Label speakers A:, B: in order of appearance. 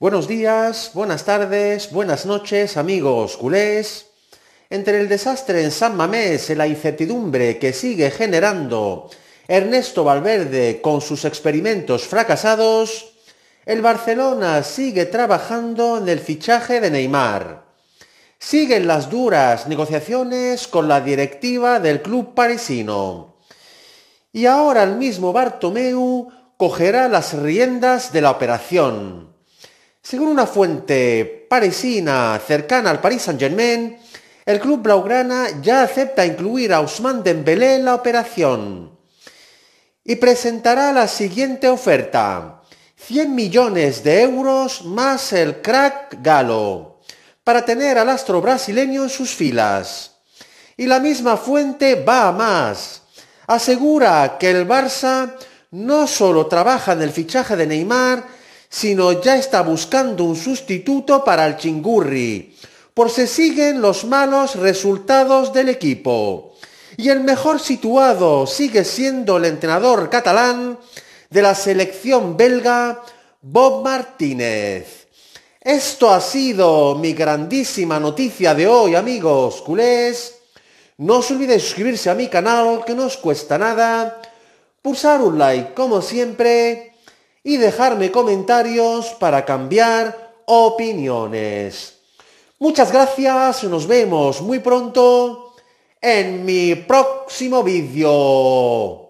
A: Buenos días, buenas tardes, buenas noches, amigos culés. Entre el desastre en San Mamés y la incertidumbre que sigue generando Ernesto Valverde con sus experimentos fracasados, el Barcelona sigue trabajando en el fichaje de Neymar. Siguen las duras negociaciones con la directiva del club parisino. Y ahora el mismo Bartomeu cogerá las riendas de la operación según una fuente parisina cercana al Paris Saint-Germain, el club blaugrana ya acepta incluir a Ousmane Dembélé en la operación y presentará la siguiente oferta: 100 millones de euros más el crack galo para tener al astro brasileño en sus filas. Y la misma fuente va a más. Asegura que el Barça no solo trabaja en el fichaje de Neymar, sino ya está buscando un sustituto para el chingurri, por se siguen los malos resultados del equipo. Y el mejor situado sigue siendo el entrenador catalán de la selección belga, Bob Martínez. Esto ha sido mi grandísima noticia de hoy, amigos culés. No os olvidéis suscribirse a mi canal, que no os cuesta nada. Pulsar un like, como siempre y dejarme comentarios para cambiar opiniones. Muchas gracias, nos vemos muy pronto en mi próximo vídeo.